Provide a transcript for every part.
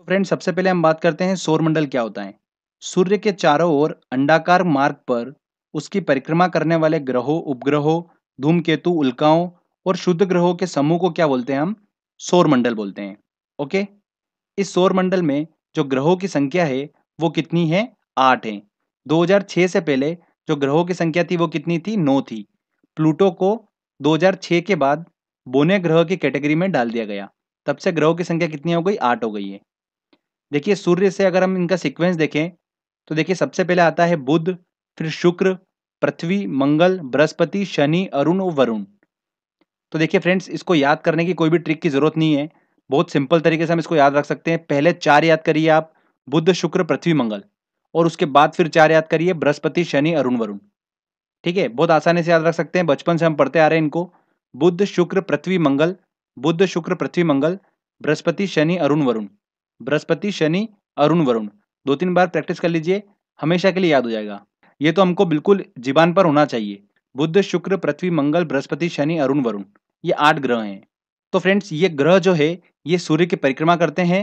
तो फ्रेंड सबसे पहले हम बात करते हैं सौरमंडल क्या होता है सूर्य के चारों ओर अंडाकार मार्ग पर उसकी परिक्रमा करने वाले ग्रहों उपग्रहों धूमकेतु उल्काओं और शुद्ध ग्रहों के समूह को क्या बोलते हैं हम सौर मंडल बोलते हैं ओके इस सौर मंडल में जो ग्रहों की संख्या है वो कितनी है आठ है 2006 से पहले जो ग्रहों की संख्या थी वो कितनी थी नौ थी प्लूटो को 2006 के बाद बोने ग्रह की कैटेगरी में डाल दिया गया तब से ग्रहों की संख्या कितनी हो गई आठ हो गई है देखिए सूर्य से अगर हम इनका सीक्वेंस देखें तो देखिए सबसे पहले आता है बुध फिर शुक्र पृथ्वी मंगल बृहस्पति शनि अरुण और वरुण तो देखिए फ्रेंड्स इसको याद करने की कोई भी ट्रिक की ज़रूरत नहीं है बहुत सिंपल तरीके से हम इसको याद रख सकते हैं पहले चार याद करिए आप बुध शुक्र पृथ्वी मंगल और उसके बाद फिर चार याद करिए बृहस्पति शनि अरुण वरुण ठीक है बहुत आसानी से याद रख सकते हैं बचपन से हम पढ़ते आ रहे हैं इनको बुद्ध शुक्र पृथ्वी मंगल बुद्ध शुक्र पृथ्वी मंगल बृहस्पति शनि अरुण वरुण बृहस्पति शनि अरुण वरुण दो तीन बार प्रैक्टिस कर लीजिए हमेशा के लिए याद हो जाएगा ये तो हमको बिल्कुल जीवान पर होना चाहिए बुद्ध शुक्र पृथ्वी मंगल बृहस्पति शनि अरुण वरुण ये आठ ग्रह हैं तो फ्रेंड्स ये ग्रह जो है ये सूर्य की परिक्रमा करते हैं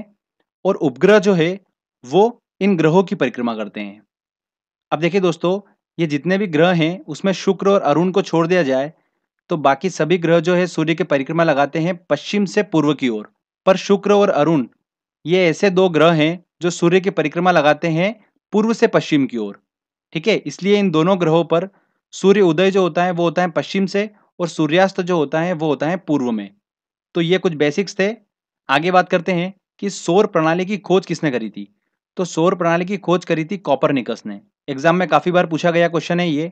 और उपग्रह जो है वो इन ग्रहों की परिक्रमा करते हैं अब देखिए दोस्तों ये जितने भी ग्रह हैं उसमें शुक्र और अरुण को छोड़ दिया जाए तो बाकी सभी ग्रह जो है सूर्य के परिक्रमा लगाते हैं पश्चिम से पूर्व की ओर पर शुक्र और अरुण ये ऐसे दो ग्रह हैं जो सूर्य की परिक्रमा लगाते हैं पूर्व से पश्चिम की ओर ठीक है इसलिए इन दोनों ग्रहों पर सूर्य उदय जो होता है वो होता है पश्चिम से और सूर्यास्त जो होता है वो होता है पूर्व में तो ये कुछ बेसिक्स थे आगे बात करते हैं कि सौर प्रणाली की खोज किसने करी थी तो सौर प्रणाली की खोज करी थी निकस ने एग्जाम में काफ़ी बार पूछा गया क्वेश्चन है ये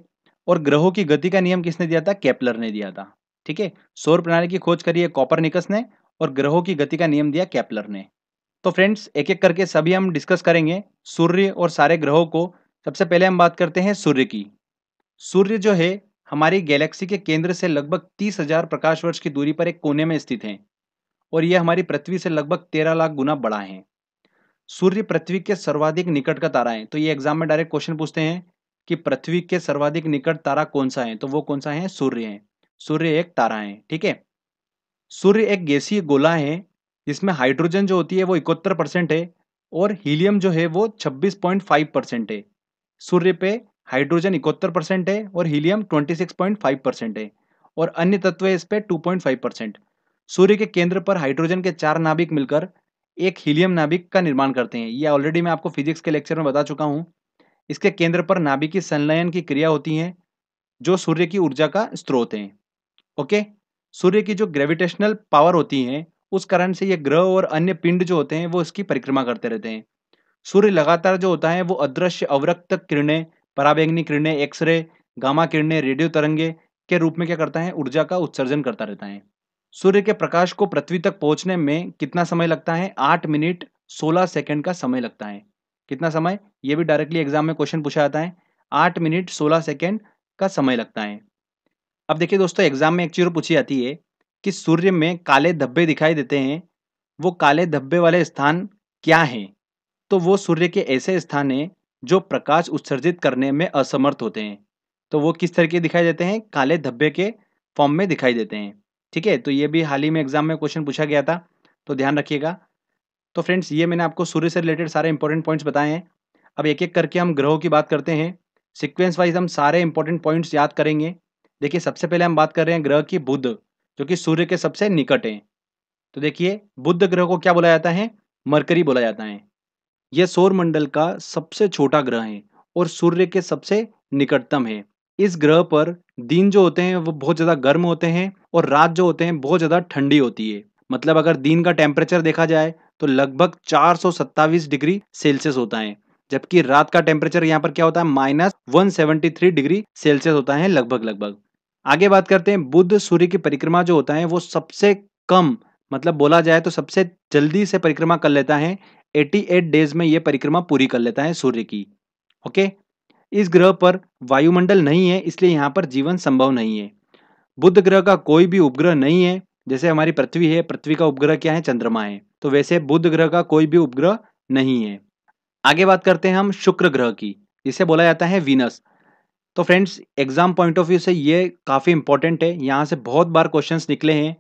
और ग्रहों की गति का नियम किसने दिया था कैप्लर ने दिया था ठीक है सौर प्रणाली की खोज करी है निकस ने और ग्रहों की गति का नियम दिया कैप्लर ने तो फ्रेंड्स एक एक करके सभी हम डिस्कस करेंगे सूर्य और सारे ग्रहों को सबसे पहले हम बात करते हैं सूर्य की सूर्य जो है हमारी गैलेक्सी के केंद्र से लगभग तीस हजार प्रकाश वर्ष की दूरी पर एक कोने में स्थित है और यह हमारी पृथ्वी से लगभग तेरह लाख गुना बड़ा है सूर्य पृथ्वी के सर्वाधिक निकट का तारा है तो ये एग्जाम में डायरेक्ट क्वेश्चन पूछते हैं कि पृथ्वी के सर्वाधिक निकट तारा कौन सा है तो वो कौन सा है सूर्य है सूर्य एक तारा है ठीक है सूर्य एक गैसीय गोला है इसमें हाइड्रोजन जो होती है वो इकहत्तर परसेंट है और हीलियम जो है वो छब्बीस पॉइंट फाइव परसेंट है सूर्य पे हाइड्रोजन इकहत्तर परसेंट है और helium twenty six point five percent है और अन्य तत्व इस पर टू पॉइंट फाइव परसेंट सूर्य के केंद्र पर हाइड्रोजन के चार नाभिक मिलकर एक हीलियम नाभिक का निर्माण करते हैं ये ऑलरेडी मैं आपको फिजिक्स के लेक्चर में बता चुका हूँ इसके केंद्र पर नाभिकी संलयन की क्रिया होती है जो सूर्य की ऊर्जा का स्रोत है ओके सूर्य की जो ग्रेविटेशनल पावर होती है उस कारण से ये ग्रह और अन्य पिंड जो होते हैं वो इसकी परिक्रमा करते रहते हैं सूर्य लगातार जो होता है वो अदृश्य अवरक्त किरणें पराबैंगनी किरणें एक्सरे गामा किरणें रेडियो तरंगे के रूप में क्या करता है ऊर्जा का उत्सर्जन करता रहता है सूर्य के प्रकाश को पृथ्वी तक पहुंचने में कितना समय लगता है आठ मिनट सोलह सेकेंड का समय लगता है कितना समय ये भी डायरेक्टली एग्जाम में क्वेश्चन पूछा जाता है आठ मिनट सोलह सेकेंड का समय लगता है अब देखिए दोस्तों एग्जाम में एक चीज पूछी जाती है कि सूर्य में काले धब्बे दिखाई देते हैं वो काले धब्बे वाले स्थान क्या हैं तो वो सूर्य के ऐसे स्थान हैं जो प्रकाश उत्सर्जित करने में असमर्थ होते हैं तो वो किस तरह के दिखाई देते हैं काले धब्बे के फॉर्म में दिखाई देते हैं ठीक है तो ये भी हाल ही में एग्जाम में क्वेश्चन पूछा गया था तो ध्यान रखिएगा तो फ्रेंड्स ये मैंने आपको सूर्य से रिलेटेड सारे इंपॉर्टेंट पॉइंट्स बताए हैं अब एक एक करके हम ग्रहों की बात करते हैं सिक्वेंस वाइज हम सारे इंपॉर्टेंट पॉइंट्स याद करेंगे देखिए सबसे पहले हम बात कर रहे हैं ग्रह की बुध जो कि सूर्य के सबसे निकट हैं तो देखिए बुद्ध ग्रह को क्या बोला जाता है मरकरी बोला जाता है यह सौरमंडल का सबसे छोटा ग्रह है और सूर्य के सबसे निकटतम है इस ग्रह पर दिन जो होते हैं वो बहुत ज़्यादा गर्म होते हैं और रात जो होते हैं बहुत ज़्यादा ठंडी होती है मतलब अगर दिन का टेम्परेचर देखा जाए तो लगभग चार डिग्री सेल्सियस होता है जबकि रात का टेम्परेचर यहाँ पर क्या होता है माइनस वन डिग्री सेल्सियस होता है लगभग लगभग आगे बात करते हैं बुद्ध सूर्य की परिक्रमा जो होता है वो सबसे कम मतलब बोला जाए तो सबसे जल्दी से परिक्रमा कर लेता है 88 डेज में ये परिक्रमा पूरी कर लेता है सूर्य की ओके इस ग्रह पर वायुमंडल नहीं है इसलिए यहाँ पर जीवन संभव नहीं है बुद्ध ग्रह का कोई भी उपग्रह नहीं है जैसे हमारी पृथ्वी है पृथ्वी का उपग्रह क्या है चंद्रमा है तो वैसे बुद्ध ग्रह का कोई भी उपग्रह नहीं है आगे बात करते हैं हम शुक्र ग्रह की इसे बोला जाता है वीनस तो friends exam point of view से ये काफ़ी इंपॉर्टेंट है यहाँ से बहुत बार क्वेश्चन निकले हैं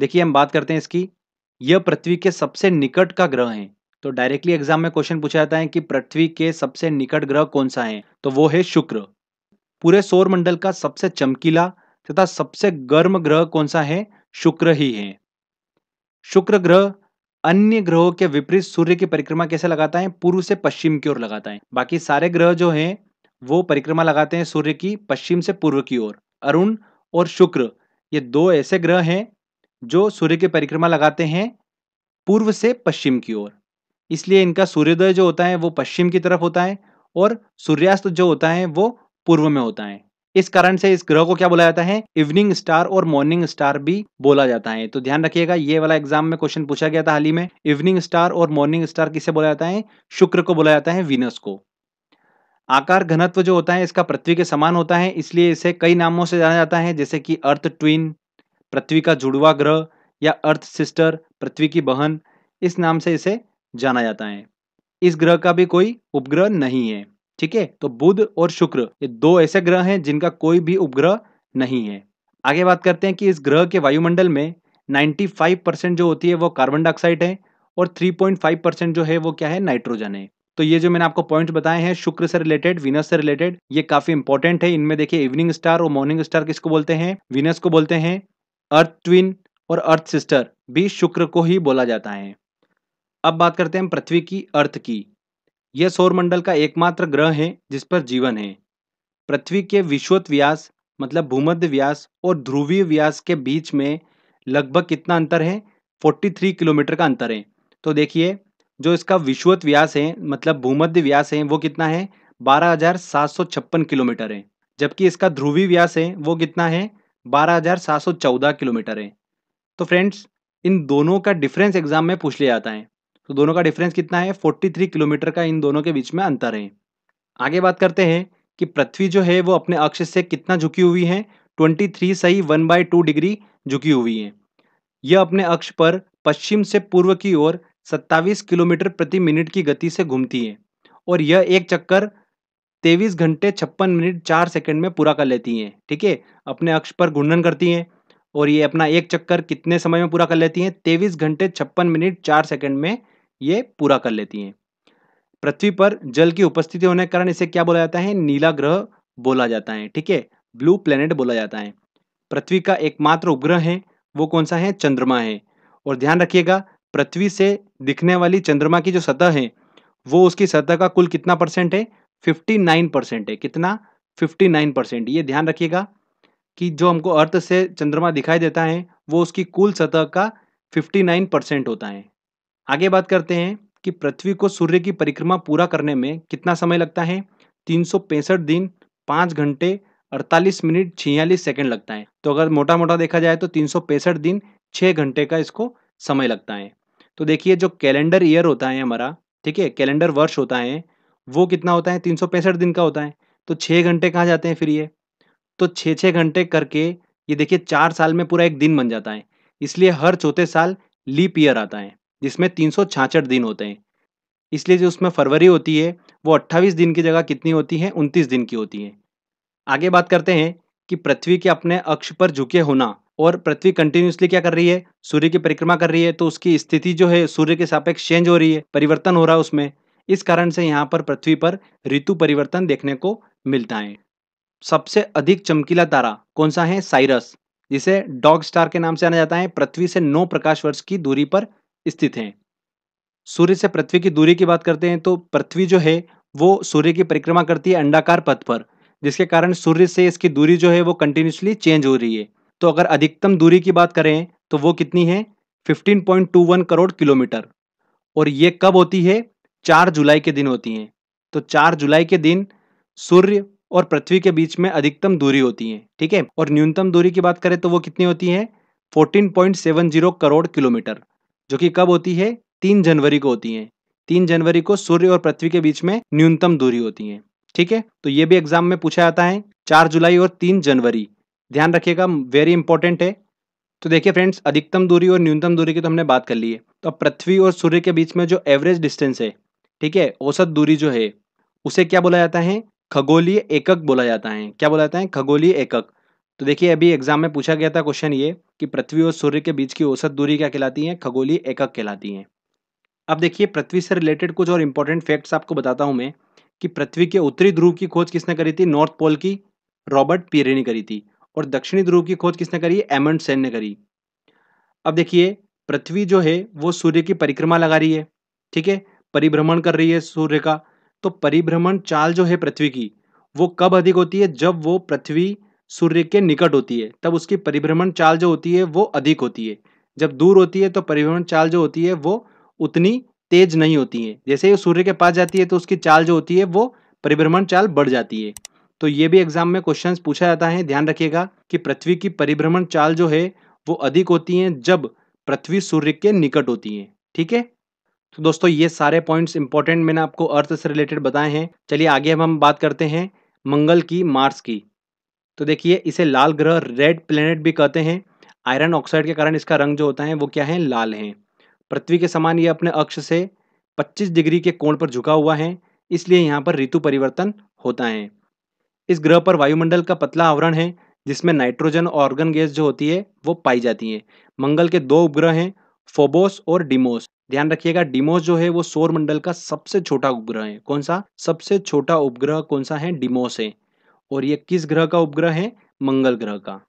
देखिए हम बात करते हैं इसकी यह पृथ्वी के सबसे निकट का ग्रह है तो डायरेक्टली एग्जाम में क्वेश्चन पूछा जाता है कि पृथ्वी के सबसे निकट ग्रह कौन सा है तो वो है शुक्र पूरे सौर मंडल का सबसे चमकीला तथा सबसे गर्म ग्रह कौन सा है शुक्र ही है शुक्र ग्रह अन्य ग्रहों के विपरीत सूर्य की परिक्रमा कैसे लगाता है पूर्व से पश्चिम की ओर लगाता है बाकी सारे ग्रह जो हैं वो परिक्रमा लगाते हैं सूर्य की पश्चिम से पूर्व की ओर अरुण और शुक्र ये दो ऐसे ग्रह हैं जो सूर्य की परिक्रमा लगाते हैं पूर्व से पश्चिम की ओर इसलिए इनका सूर्योदय जो होता है वो पश्चिम की तरफ होता है और सूर्यास्त जो होता है वो पूर्व में होता है इस कारण से इस ग्रह को क्या बोला जाता है इवनिंग स्टार और मॉर्निंग स्टार भी बोला जाता है तो ध्यान रखिएगा ये वाला एग्जाम में क्वेश्चन पूछा गया था हाल ही में इवनिंग स्टार और मॉर्निंग स्टार किसे बोला जाता है शुक्र को बोला जाता है वीनस को आकार घनत्व जो होता है इसका पृथ्वी के समान होता है इसलिए इसे कई नामों से जाना जाता है जैसे कि अर्थ ट्विन पृथ्वी का जुड़वा ग्रह या अर्थ सिस्टर पृथ्वी की बहन इस नाम से इसे जाना जाता है इस ग्रह का भी कोई उपग्रह नहीं है ठीक है तो बुध और शुक्र ये दो ऐसे ग्रह हैं जिनका कोई भी उपग्रह नहीं है आगे बात करते हैं कि इस ग्रह के वायुमंडल में 95 परसेंट जो होती है वो कार्बन डाइऑक्साइड है और 3.5 परसेंट जो है वो क्या है नाइट्रोजन है तो ये जो मैंने आपको पॉइंट बताए हैं शुक्र से रिलेटेड विनस से रिलेटेड ये काफी इंपॉर्टेंट है इनमें देखिए इवनिंग स्टार और मॉर्निंग स्टार किसको बोलते हैं विनस को बोलते हैं अर्थ ट्विन और अर्थ सिस्टर भी शुक्र को ही बोला जाता है अब बात करते हैं पृथ्वी की अर्थ की यह सौरमंडल का एकमात्र ग्रह है जिस पर जीवन है पृथ्वी के विश्वत व्यास मतलब भूमध्य व्यास और ध्रुवीय व्यास के बीच में लगभग कितना अंतर है 43 किलोमीटर का अंतर है तो देखिए जो इसका विश्वत व्यास है मतलब भूमध्य व्यास है वो कितना है बारह किलोमीटर है जबकि इसका ध्रुवी व्यास है वो कितना है 12,714 किलोमीटर है तो फ्रेंड्स इन दोनों का डिफरेंस एग्जाम में पूछ लिया जाता है तो दोनों का डिफरेंस कितना है 43 किलोमीटर का इन दोनों के बीच में अंतर है आगे बात करते हैं कि पृथ्वी जो है वो अपने अक्ष से कितना झुकी हुई है 23 सही वन बाई टू डिग्री झुकी हुई है यह अपने अक्ष पर पश्चिम से पूर्व की ओर सत्ताईस किलोमीटर प्रति मिनट की गति से घूमती है और यह एक चक्कर तेईस घंटे छप्पन मिनट चार सेकंड में पूरा कर लेती हैं ठीक है ठीके? अपने अक्ष पर घूर्णन करती हैं और ये अपना एक चक्कर कितने समय में पूरा कर लेती हैं तेईस घंटे छप्पन मिनट चार सेकंड में ये पूरा कर लेती हैं पृथ्वी पर जल की उपस्थिति होने के कारण इसे क्या बोला जाता है नीला ग्रह बोला जाता है ठीक है ब्लू प्लेनेट बोला जाता है पृथ्वी का एकमात्र उपग्रह है वो कौन सा है चंद्रमा है और ध्यान रखिएगा पृथ्वी से दिखने वाली चंद्रमा की जो सतह है वो उसकी सतह का कुल कितना परसेंट है फिफ्टी नाइन परसेंट है कितना फिफ्टी नाइन परसेंट ये ध्यान रखिएगा कि जो हमको अर्थ से चंद्रमा दिखाई देता है वो उसकी कुल सतह का फिफ्टी नाइन परसेंट होता है आगे बात करते हैं कि पृथ्वी को सूर्य की परिक्रमा पूरा करने में कितना समय लगता है तीन सौ पैंसठ दिन पाँच घंटे अड़तालीस मिनट छियालीस सेकेंड लगता है तो अगर मोटा मोटा देखा जाए तो तीन सौ पैंसठ दिन छः घंटे का इसको समय लगता है तो देखिए जो कैलेंडर ईयर होता है हमारा ठीक है कैलेंडर वर्ष होता है वो कितना होता है तीन दिन का होता है तो छः घंटे कहाँ जाते हैं फिर ये तो छः छः घंटे करके ये देखिए चार साल में पूरा एक दिन बन जाता है इसलिए हर चौथे साल लीप ईयर आता है जिसमें तीन दिन होते हैं इसलिए जो उसमें फरवरी होती है वो अट्ठाईस दिन की जगह कितनी होती है उनतीस दिन की होती है आगे बात करते हैं कि पृथ्वी के अपने अक्ष पर झुके होना और पृथ्वी कंटिन्यूसली क्या कर रही है सूर्य की परिक्रमा कर रही है तो उसकी स्थिति जो है सूर्य के सापेक्ष चेंज हो रही है परिवर्तन हो रहा है उसमें इस कारण से यहाँ पर पृथ्वी पर ऋतु परिवर्तन देखने को मिलता है सबसे अधिक चमकीला तारा कौन सा है साइरस जिसे डॉग स्टार के नाम से जाना जाता है पृथ्वी से नौ प्रकाश वर्ष की दूरी पर स्थित है सूर्य से पृथ्वी की दूरी की बात करते हैं तो पृथ्वी जो है वो सूर्य की परिक्रमा करती है अंडाकार पथ पर जिसके कारण सूर्य से इसकी दूरी जो है वो कंटिन्यूसली चेंज हो रही है तो अगर अधिकतम दूरी की बात करें तो वो कितनी है 15.21 करोड़ किलोमीटर और ये कब होती है चार जुलाई के दिन होती हैं तो चार जुलाई के दिन सूर्य और पृथ्वी के बीच में अधिकतम दूरी होती है ठीक है और न्यूनतम दूरी की बात करें तो वो कितनी होती है 14.70 करोड़ किलोमीटर जो कि कब होती है तीन जनवरी को होती है तीन जनवरी को सूर्य और पृथ्वी के बीच में न्यूनतम दूरी होती है ठीक है तो ये भी एग्जाम में पूछा जाता है चार जुलाई और तीन जनवरी ध्यान रखिएगा वेरी इंपॉर्टेंट है तो देखिए फ्रेंड्स अधिकतम दूरी और न्यूनतम दूरी की तो हमने बात कर ली है तो अब पृथ्वी और सूर्य के बीच में जो एवरेज डिस्टेंस है ठीक है औसत दूरी जो है उसे क्या बोला जाता है खगोलीय एकक बोला जाता है क्या बोला जाता है खगोलीय एकक तो देखिए अभी एग्जाम में पूछा गया था क्वेश्चन ये कि पृथ्वी और सूर्य के बीच की औसत दूरी क्या कहलाती है खगोलीय एकक कहलाती है अब देखिए पृथ्वी से रिलेटेड कुछ और इम्पोर्टेंट फैक्ट्स आपको बताता हूँ मैं कि पृथ्वी के उत्तरी ध्रुव की खोज किसने करी थी नॉर्थ पोल की रॉबर्ट पीरे ने करी थी और दक्षिणी ध्रुव की खोज किसने करी एमंड सेन ने करी अब देखिए पृथ्वी जो है वो सूर्य की परिक्रमा लगा रही है ठीक है परिभ्रमण कर रही है सूर्य का तो परिभ्रमण चाल जो है पृथ्वी की वो कब अधिक होती है जब वो पृथ्वी सूर्य के निकट होती है तब उसकी परिभ्रमण चाल जो होती है वो अधिक होती है जब दूर होती है तो परिभ्रमण चाल जो होती है वो उतनी तेज नहीं होती है जैसे ही सूर्य के पास जाती है तो उसकी चाल जो होती है वो परिभ्रमण चाल बढ़ जाती है तो ये भी एग्जाम में क्वेश्चन पूछा जाता है ध्यान रखिएगा कि पृथ्वी की परिभ्रमण चाल जो है वो अधिक होती है जब पृथ्वी सूर्य के निकट होती है ठीक है तो दोस्तों ये सारे पॉइंट्स इंपॉर्टेंट मैंने आपको अर्थ से रिलेटेड बताए हैं चलिए आगे अब हम बात करते हैं मंगल की मार्स की तो देखिए इसे लाल ग्रह रेड प्लेनेट भी कहते हैं आयरन ऑक्साइड के कारण इसका रंग जो होता है वो क्या है लाल है पृथ्वी के समान ये अपने अक्ष से 25 डिग्री के कोण पर झुका हुआ है इसलिए यहाँ पर ऋतु परिवर्तन होता है इस ग्रह पर वायुमंडल का पतला आवरण है जिसमें नाइट्रोजन और ऑर्गन गैस जो होती है वो पाई जाती है मंगल के दो उपग्रह हैं फोबोस और डिमोस ध्यान रखिएगा डिमोस जो है वो सौर मंडल का सबसे छोटा उपग्रह है कौन सा सबसे छोटा उपग्रह कौन सा है डिमोस है और ये किस ग्रह का उपग्रह है मंगल ग्रह का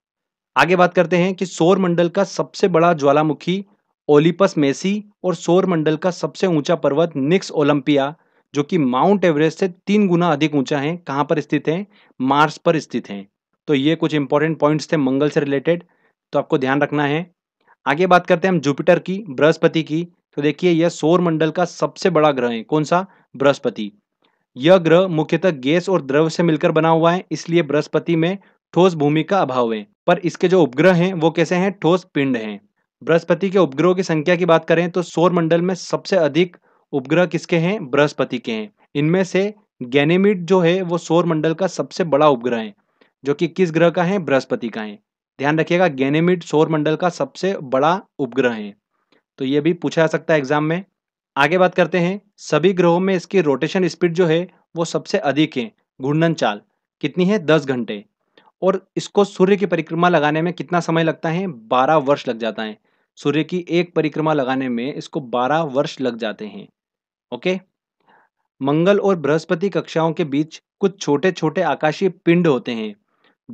आगे बात करते हैं कि सौर मंडल का सबसे बड़ा ज्वालामुखी ओलिपस मेसी और सौर मंडल का सबसे ऊंचा पर्वत निक्स ओलंपिया जो कि माउंट एवरेस्ट से तीन गुना अधिक ऊंचा है कहां पर स्थित है मार्स पर स्थित है तो ये कुछ इंपॉर्टेंट पॉइंट्स थे मंगल से रिलेटेड तो आपको ध्यान रखना है आगे बात करते हैं हम जुपिटर की बृहस्पति की तो देखिए यह सौर मंडल का सबसे बड़ा ग्रह है कौन सा बृहस्पति यह ग्रह मुख्यतः गैस और द्रव से मिलकर बना हुआ है इसलिए बृहस्पति में ठोस भूमि का अभाव है पर इसके जो उपग्रह हैं वो कैसे हैं ठोस पिंड हैं बृहस्पति के उपग्रहों की संख्या की बात करें तो सौर मंडल में सबसे अधिक उपग्रह किसके हैं बृहस्पति के हैं इनमें से गैनेमिट जो है वो सौर मंडल का सबसे बड़ा उपग्रह है जो कि किस ग्रह का है बृहस्पति का है ध्यान रखिएगा गैनेमिट सौर मंडल का सबसे बड़ा उपग्रह है तो ये भी पूछा जा सकता है एग्जाम में आगे बात करते हैं सभी ग्रहों में इसकी रोटेशन स्पीड जो है वो सबसे अधिक है घूर्णन चाल कितनी है दस घंटे और इसको सूर्य की परिक्रमा लगाने में कितना समय लगता है बारह वर्ष लग जाता है सूर्य की एक परिक्रमा लगाने में इसको बारह वर्ष लग जाते हैं ओके मंगल और बृहस्पति कक्षाओं के बीच कुछ छोटे छोटे आकाशीय पिंड होते हैं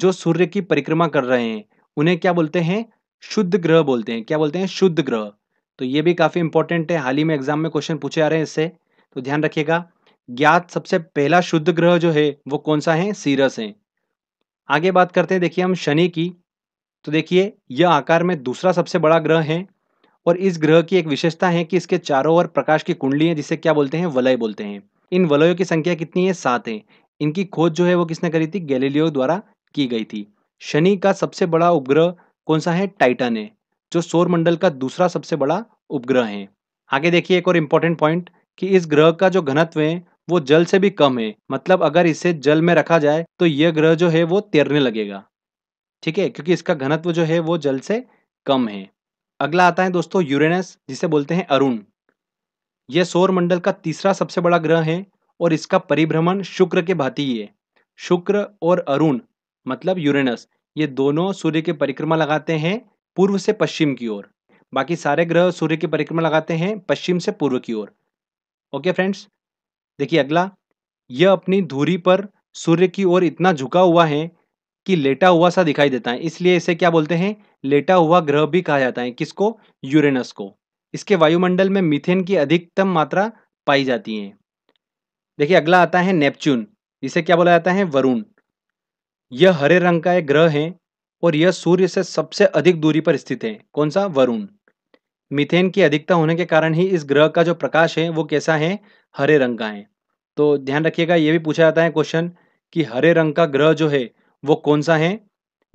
जो सूर्य की परिक्रमा कर रहे हैं उन्हें क्या बोलते हैं शुद्ध ग्रह बोलते हैं क्या बोलते हैं शुद्ध ग्रह तो ये भी काफ़ी इंपॉर्टेंट है हाल ही में एग्जाम में क्वेश्चन पूछे आ रहे हैं इससे तो ध्यान रखिएगा ज्ञात सबसे पहला शुद्ध ग्रह जो है वो कौन सा है सीरस है आगे बात करते हैं देखिए हम शनि की तो देखिए यह आकार में दूसरा सबसे बड़ा ग्रह है और इस ग्रह की एक विशेषता है कि इसके चारों ओर प्रकाश की कुंडली है जिसे क्या बोलते हैं वलय बोलते हैं इन वलयों की संख्या कितनी है सात है इनकी खोज जो है वो किसने करी थी गैलीलियो द्वारा की गई थी शनि का सबसे बड़ा उपग्रह कौन सा है टाइटन है जो मंडल का दूसरा सबसे बड़ा उपग्रह है आगे देखिए एक और इम्पोर्टेंट पॉइंट कि इस ग्रह का जो घनत्व है वो जल से भी कम है मतलब अगर इसे जल में रखा जाए तो यह ग्रह जो है वो तैरने लगेगा ठीक है क्योंकि इसका घनत्व जो है वो जल से कम है अगला आता है दोस्तों यूरेनस जिसे बोलते हैं अरुण यह सौर मंडल का तीसरा सबसे बड़ा ग्रह है और इसका परिभ्रमण शुक्र के भांति है शुक्र और अरुण मतलब यूरेनस ये दोनों सूर्य के परिक्रमा लगाते हैं पूर्व से पश्चिम की ओर बाकी सारे ग्रह सूर्य की परिक्रमा लगाते हैं पश्चिम से पूर्व की ओर ओके फ्रेंड्स देखिए अगला यह अपनी धूरी पर सूर्य की ओर इतना झुका हुआ है कि लेटा हुआ सा दिखाई देता है इसलिए इसे क्या बोलते हैं लेटा हुआ ग्रह भी कहा जाता है किसको यूरेनस को इसके वायुमंडल में मिथेन की अधिकतम मात्रा पाई जाती है देखिए अगला आता है नेपच्यून इसे क्या बोला जाता है वरुण यह हरे रंग का एक ग्रह है और यह सूर्य से सबसे अधिक दूरी पर स्थित है कौन सा वरुण मिथेन की अधिकता होने के कारण ही इस ग्रह का जो प्रकाश है वो कैसा है हरे रंग का है तो ध्यान रखिएगा यह भी पूछा जाता है क्वेश्चन कि हरे रंग का ग्रह जो है वो कौन सा है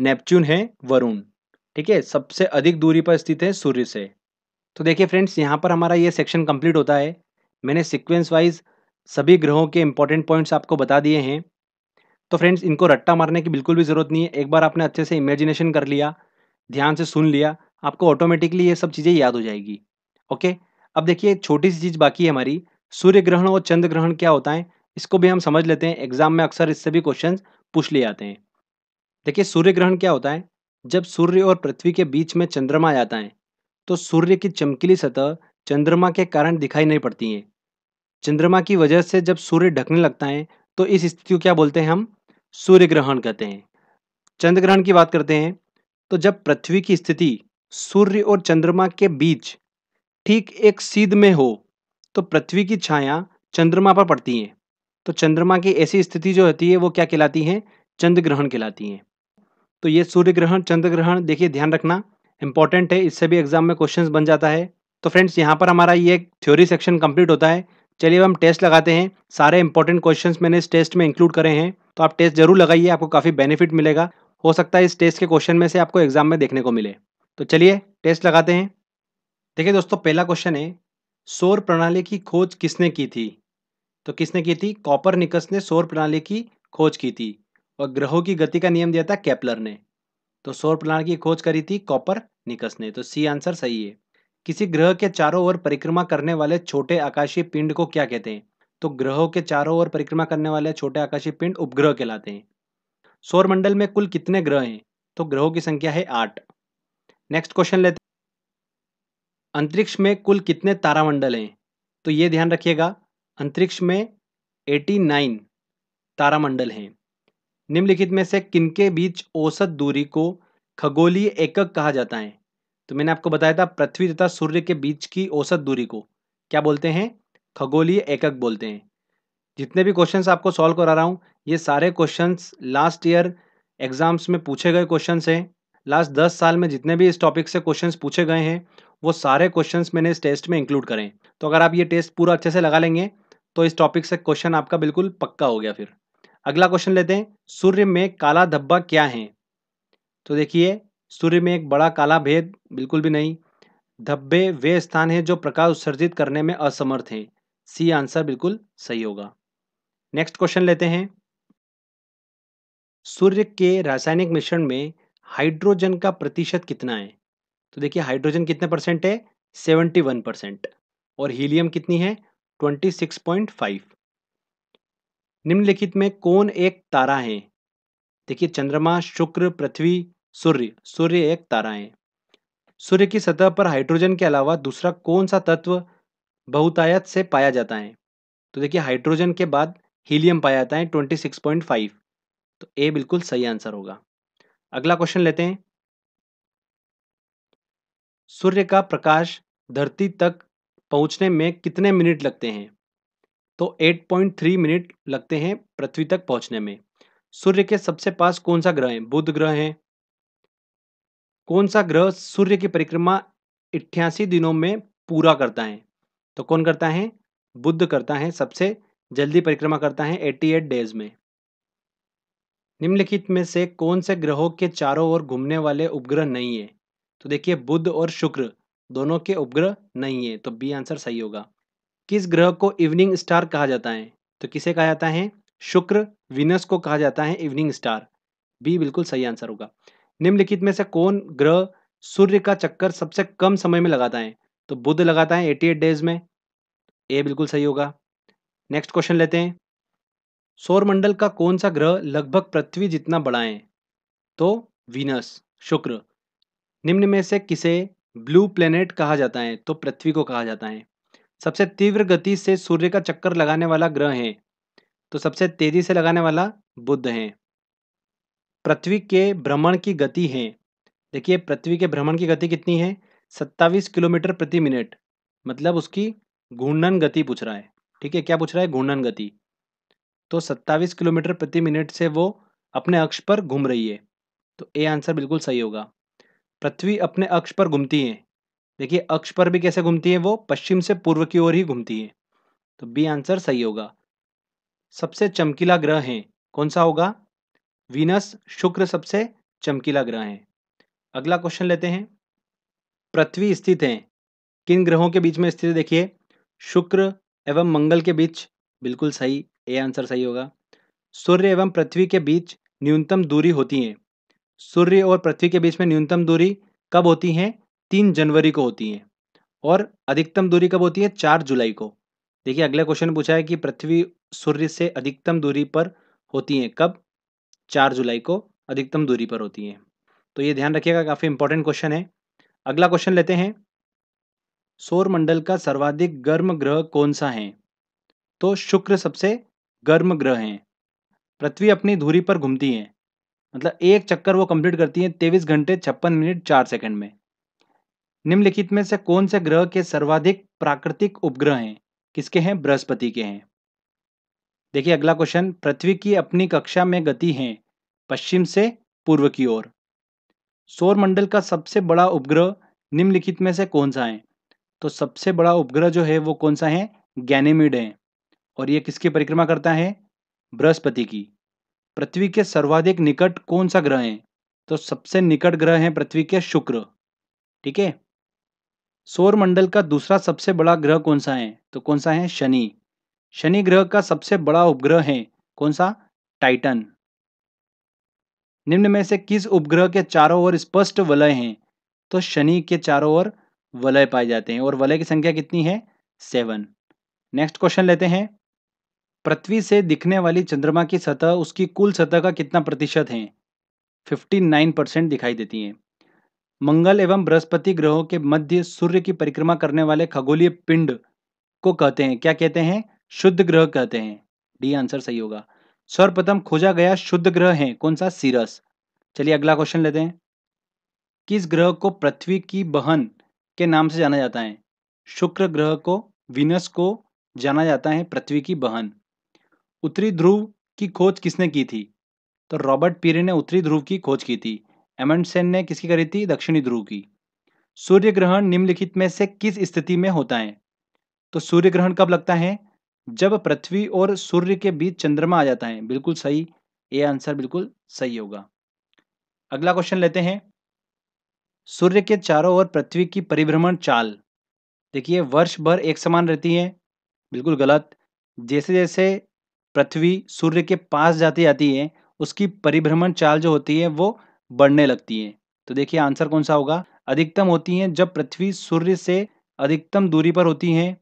नेपच्यून है वरुण ठीक है सबसे अधिक दूरी पर स्थित है सूर्य से तो देखिए फ्रेंड्स यहाँ पर हमारा ये सेक्शन कंप्लीट होता है मैंने सिक्वेंस वाइज सभी ग्रहों के इंपॉर्टेंट पॉइंट्स आपको बता दिए हैं तो फ्रेंड्स इनको रट्टा मारने की बिल्कुल भी ज़रूरत नहीं है एक बार आपने अच्छे से इमेजिनेशन कर लिया ध्यान से सुन लिया आपको ऑटोमेटिकली ये सब चीज़ें याद हो जाएगी ओके अब देखिए छोटी सी चीज़ बाकी है हमारी सूर्य ग्रहण और चंद्र ग्रहण क्या होता है इसको भी हम समझ लेते हैं एग्जाम में अक्सर इससे भी क्वेश्चन पूछ लिए जाते हैं देखिए सूर्य ग्रहण क्या होता है जब सूर्य और पृथ्वी के बीच में चंद्रमा जाता है तो सूर्य की चमकीली सतह चंद्रमा के कारण दिखाई नहीं पड़ती है चंद्रमा की वजह से जब सूर्य ढकने लगता है तो इस स्थिति को क्या बोलते हैं हम सूर्य ग्रहण कहते हैं चंद्र ग्रहण की बात करते हैं तो जब पृथ्वी की स्थिति सूर्य और चंद्रमा के बीच ठीक एक सीध में हो तो पृथ्वी की छाया चंद्रमा पर पड़ती है तो चंद्रमा की ऐसी स्थिति जो होती है वो क्या कहलाती है चंद्र ग्रहण कहलाती है तो ये सूर्य ग्रहण चंद्र ग्रहण देखिए ध्यान रखना इंपॉर्टेंट है इससे भी एग्जाम में क्वेश्चन बन जाता है तो फ्रेंड्स यहाँ पर हमारा ये थ्योरी सेक्शन कंप्लीट होता है चलिए अब हम टेस्ट लगाते हैं सारे इंपॉर्टेंट क्वेश्चन मैंने इस टेस्ट में इंक्लूड करे हैं तो आप टेस्ट जरूर लगाइए आपको काफ़ी बेनिफिट मिलेगा हो सकता है इस टेस्ट के क्वेश्चन में से आपको एग्जाम में देखने को मिले तो चलिए टेस्ट लगाते हैं देखिए दोस्तों पहला क्वेश्चन है सौर प्रणाली की खोज किसने की थी तो किसने की थी कॉपर निकस ने सौर प्रणाली की खोज की थी और ग्रहों की गति का नियम दिया था कैपलर ने तो सौर प्रणाल की खोज करी थी कॉपर निकस ने तो सी आंसर सही है किसी ग्रह के चारों ओर परिक्रमा करने वाले छोटे आकाशीय पिंड को क्या कहते हैं तो ग्रहों के चारों ओर परिक्रमा करने वाले छोटे आकाशीय पिंड उपग्रह कहलाते हैं सौरमंडल में कुल कितने ग्रह हैं तो ग्रहों की संख्या है आठ नेक्स्ट क्वेश्चन लेते अंतरिक्ष में कुल कितने तारामंडल हैं तो ये ध्यान रखिएगा अंतरिक्ष में 89 तारामंडल हैं निम्नलिखित में से किनके बीच औसत दूरी को खगोलीय एकक कहा जाता है तो मैंने आपको बताया था पृथ्वी तथा सूर्य के बीच की औसत दूरी को क्या बोलते हैं खगोलीय एकक बोलते हैं जितने भी क्वेश्चंस आपको सॉल्व करा रहा हूँ ये सारे क्वेश्चंस लास्ट ईयर एग्जाम्स में पूछे गए क्वेश्चंस हैं लास्ट दस साल में जितने भी इस टॉपिक से क्वेश्चंस पूछे गए हैं वो सारे क्वेश्चंस मैंने इस टेस्ट में इंक्लूड करें तो अगर आप ये टेस्ट पूरा अच्छे से लगा लेंगे तो इस टॉपिक से क्वेश्चन आपका बिल्कुल पक्का हो गया फिर अगला क्वेश्चन लेते हैं सूर्य में काला धब्बा क्या है तो देखिए सूर्य में एक बड़ा काला भेद बिल्कुल भी नहीं धब्बे वे स्थान हैं जो प्रकाश उत्सर्जित करने में असमर्थ हैं सी आंसर बिल्कुल सही होगा नेक्स्ट क्वेश्चन लेते हैं सूर्य के रासायनिक मिश्रण में हाइड्रोजन का प्रतिशत कितना है तो देखिए हाइड्रोजन कितने परसेंट है सेवेंटी वन परसेंट और हीलियम कितनी है ट्वेंटी सिक्स पॉइंट फाइव निम्नलिखित में कौन एक तारा है देखिए चंद्रमा शुक्र पृथ्वी सूर्य सूर्य एक तारा है सूर्य की सतह पर हाइड्रोजन के अलावा दूसरा कौन सा तत्व बहुतायत से पाया जाता है तो देखिए हाइड्रोजन के बाद हीलियम पाया जाता है ट्वेंटी सिक्स पॉइंट फाइव तो ए बिल्कुल सही आंसर होगा अगला क्वेश्चन लेते हैं सूर्य का प्रकाश धरती तक पहुंचने में कितने मिनट लगते हैं तो 8.3 मिनट लगते हैं पृथ्वी तक पहुंचने में सूर्य के सबसे पास कौन सा ग्रह है बुध ग्रह है कौन सा ग्रह सूर्य की परिक्रमा अट्ठासी दिनों में पूरा करता है तो कौन करता है बुद्ध करता है सबसे जल्दी परिक्रमा करता है 88 डेज में निम्नलिखित में से कौन से ग्रहों के चारों ओर घूमने वाले उपग्रह नहीं है तो देखिए बुद्ध और शुक्र दोनों के उपग्रह नहीं है तो बी आंसर सही होगा किस ग्रह को इवनिंग स्टार कहा जाता है तो किसे कहा जाता है शुक्र विनस को कहा जाता है इवनिंग स्टार बी बिल्कुल सही आंसर होगा निम्नलिखित में से कौन ग्रह सूर्य का चक्कर सबसे कम समय में लगाता है तो बुध लगाता है 88 डेज में ए बिल्कुल सही होगा नेक्स्ट क्वेश्चन लेते हैं सौरमंडल का कौन सा ग्रह लगभग पृथ्वी जितना बड़ा है तो वीनस शुक्र निम्न में से किसे ब्लू प्लेनेट कहा जाता है तो पृथ्वी को कहा जाता है सबसे तीव्र गति से सूर्य का चक्कर लगाने वाला ग्रह है तो सबसे तेजी से लगाने वाला बुध है पृथ्वी के भ्रमण की गति है देखिए पृथ्वी के भ्रमण की गति कितनी है सत्तावीस किलोमीटर प्रति मिनट मतलब उसकी घूर्णन गति पूछ रहा है ठीक है क्या पूछ रहा है घूर्णन गति तो सत्तावीस किलोमीटर प्रति मिनट से वो अपने अक्ष पर घूम रही है तो ए आंसर बिल्कुल सही होगा पृथ्वी अपने अक्ष पर घूमती है देखिए अक्ष पर भी कैसे घूमती है वो पश्चिम से पूर्व की ओर ही घूमती है तो बी आंसर सही होगा सबसे चमकीला ग्रह है कौन सा होगा वीनस शुक्र सबसे चमकीला ग्रह है अगला क्वेश्चन लेते हैं पृथ्वी स्थित है किन ग्रहों के बीच में स्थित देखिए शुक्र एवं मंगल के बीच बिल्कुल सही ए आंसर सही होगा सूर्य एवं पृथ्वी के बीच न्यूनतम दूरी होती है सूर्य और पृथ्वी के बीच में न्यूनतम दूरी कब होती है तीन जनवरी को होती हैं और अधिकतम दूरी कब होती है चार जुलाई को देखिए अगला क्वेश्चन पूछा है कि पृथ्वी सूर्य से अधिकतम दूरी पर होती हैं कब चार जुलाई को अधिकतम दूरी पर होती हैं तो ये ध्यान रखिएगा काफ़ी इंपॉर्टेंट क्वेश्चन है अगला क्वेश्चन लेते हैं सौर मंडल का सर्वाधिक गर्म ग्रह कौन सा है तो शुक्र सबसे गर्म ग्रह है पृथ्वी अपनी धूरी पर घूमती है मतलब एक चक्कर वो कंप्लीट करती है तेईस घंटे छप्पन मिनट चार सेकंड में निम्नलिखित में से कौन से ग्रह के सर्वाधिक प्राकृतिक उपग्रह हैं किसके हैं बृहस्पति के हैं देखिए अगला क्वेश्चन पृथ्वी की अपनी कक्षा में गति है पश्चिम से पूर्व की ओर सौर मंडल का सबसे बड़ा उपग्रह निम्नलिखित में से कौन सा है तो सबसे बड़ा उपग्रह जो है वो कौन सा है गैनेमिड है और ये किसकी परिक्रमा करता है बृहस्पति की पृथ्वी के सर्वाधिक निकट कौन सा ग्रह है तो सबसे निकट ग्रह है पृथ्वी के शुक्र ठीक है सौर मंडल का दूसरा सबसे बड़ा ग्रह कौन सा है तो कौन सा है शनि शनि ग्रह का सबसे बड़ा उपग्रह है कौन सा टाइटन निम्न में से किस उपग्रह के चारों ओर स्पष्ट वलय हैं तो शनि के चारों ओर वलय पाए जाते हैं और वलय की संख्या कितनी है सेवन नेक्स्ट क्वेश्चन लेते हैं पृथ्वी से दिखने वाली चंद्रमा की सतह उसकी कुल सतह का कितना प्रतिशत है फिफ्टी नाइन परसेंट दिखाई देती है मंगल एवं बृहस्पति ग्रहों के मध्य सूर्य की परिक्रमा करने वाले खगोलीय पिंड को कहते हैं क्या कहते हैं शुद्ध ग्रह कहते हैं डी आंसर सही होगा सर्वप्रथम खोजा गया शुद्ध ग्रह है कौन सा सीरस चलिए अगला क्वेश्चन लेते हैं किस ग्रह को पृथ्वी की बहन के नाम से जाना जाता है शुक्र ग्रह को विनस को जाना जाता है पृथ्वी की बहन उत्तरी ध्रुव की खोज किसने की थी तो रॉबर्ट पीरे ने उत्तरी ध्रुव की खोज की थी एमंडसेन सेन ने किसकी करी थी दक्षिणी ध्रुव की सूर्य ग्रहण निम्नलिखित में से किस स्थिति में होता है तो सूर्य ग्रहण कब लगता है जब पृथ्वी और सूर्य के बीच चंद्रमा आ जाता है बिल्कुल सही ये आंसर बिल्कुल सही होगा अगला क्वेश्चन लेते हैं सूर्य के चारों ओर पृथ्वी की परिभ्रमण चाल देखिए वर्ष भर एक समान रहती है बिल्कुल गलत जैसे जैसे पृथ्वी सूर्य के पास जाती जाती है उसकी परिभ्रमण चाल जो होती है वो बढ़ने लगती हैं तो देखिए आंसर कौन सा होगा अधिकतम होती हैं जब पृथ्वी सूर्य से अधिकतम दूरी पर होती हैं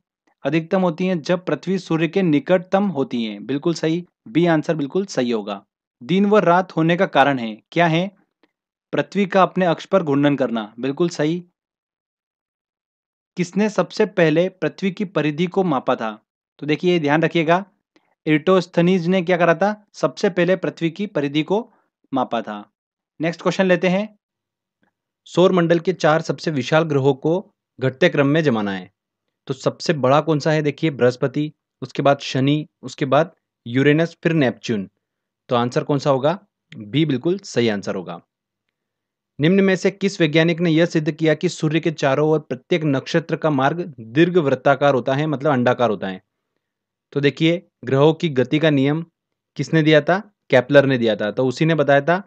अधिकतम होती हैं जब पृथ्वी सूर्य के निकटतम होती हैं बिल्कुल सही बी आंसर बिल्कुल सही होगा दिन व रात होने का कारण है क्या है पृथ्वी का अपने अक्ष पर घूर्णन करना बिल्कुल सही किसने सबसे पहले पृथ्वी की परिधि को मापा था तो देखिए ध्यान रखिएगा इर्टोस्थनीज ने क्या करा था सबसे पहले पृथ्वी की परिधि को मापा था नेक्स्ट क्वेश्चन लेते हैं सौर मंडल के चार सबसे विशाल ग्रहों को घटते क्रम में जमाना है तो सबसे बड़ा कौन सा है देखिए बृहस्पति उसके बाद शनि उसके बाद यूरेनस फिर नेपच्यून तो आंसर कौन सा होगा बी बिल्कुल सही आंसर होगा निम्न में से किस वैज्ञानिक ने यह सिद्ध किया कि सूर्य के चारों ओर प्रत्येक नक्षत्र का मार्ग दीर्घ वृत्ताकार होता है मतलब अंडाकार होता है तो देखिए ग्रहों की गति का नियम किसने दिया था कैप्लर ने दिया था तो उसी ने बताया था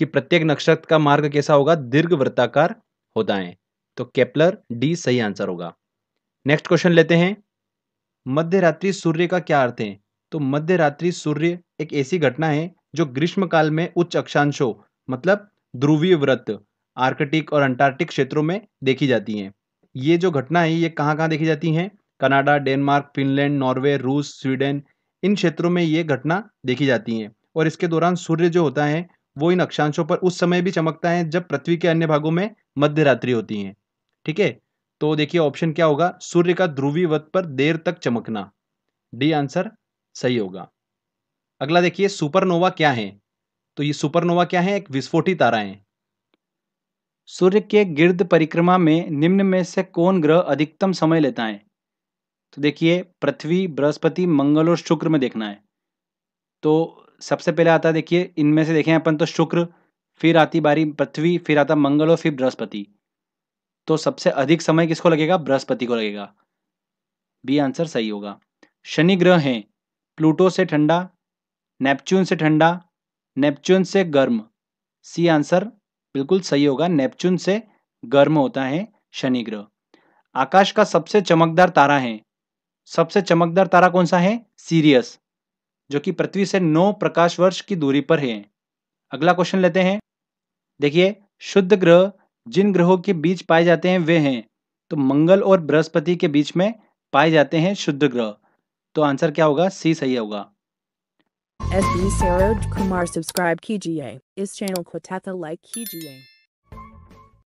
कि प्रत्येक नक्षत्र का मार्ग कैसा होगा दीर्घ वृत्ताकार होता है तो केपलर डी सही आंसर होगा नेक्स्ट क्वेश्चन लेते हैं मध्य रात्रि सूर्य का क्या अर्थ है तो मध्य रात्रि सूर्य एक ऐसी घटना है जो ग्रीष्म काल में उच्च अक्षांशों मतलब ध्रुवीय व्रत आर्कटिक और अंटार्कटिक क्षेत्रों में देखी जाती है ये जो घटना है ये कहाँ कहाँ देखी जाती है कनाडा डेनमार्क फिनलैंड नॉर्वे रूस स्वीडन इन क्षेत्रों में ये घटना देखी जाती है और इसके दौरान सूर्य जो होता है वो इन अक्षांशों पर उस समय भी चमकता है जब पृथ्वी के अन्य भागों में मध्य रात्रि होती है ठीक है तो देखिए ऑप्शन क्या होगा सूर्य का ध्रुवी वत पर देर तक चमकना डी आंसर सही होगा अगला देखिए सुपरनोवा क्या है तो ये सुपरनोवा क्या है एक विस्फोटी तारा है सूर्य के गिर्द परिक्रमा में निम्न में से कौन ग्रह अधिकतम समय लेता है तो देखिए पृथ्वी बृहस्पति मंगल और शुक्र में देखना है तो सबसे पहले आता है देखिए इनमें से देखें अपन तो शुक्र फिर आती बारी पृथ्वी फिर आता मंगल और फिर बृहस्पति तो सबसे अधिक समय किसको लगेगा बृहस्पति को लगेगा बी आंसर सही होगा शनि ग्रह हैं प्लूटो से ठंडा नेपच्यून से ठंडा नेपच्यून से गर्म सी आंसर बिल्कुल सही होगा नेपच्यून से गर्म होता है शनि ग्रह आकाश का सबसे चमकदार तारा है सबसे चमकदार तारा कौन सा है सीरियस जो कि पृथ्वी से नौ प्रकाश वर्ष की दूरी पर है अगला क्वेश्चन लेते हैं देखिए शुद्ध ग्रह जिन ग्रहों के बीच पाए जाते हैं वे हैं तो मंगल और बृहस्पति के बीच में पाए जाते हैं शुद्ध ग्रह तो आंसर क्या होगा सी सही होगा S B Saroj Kumar subscribe कीजिए इस चैनल को लाइक कीजिए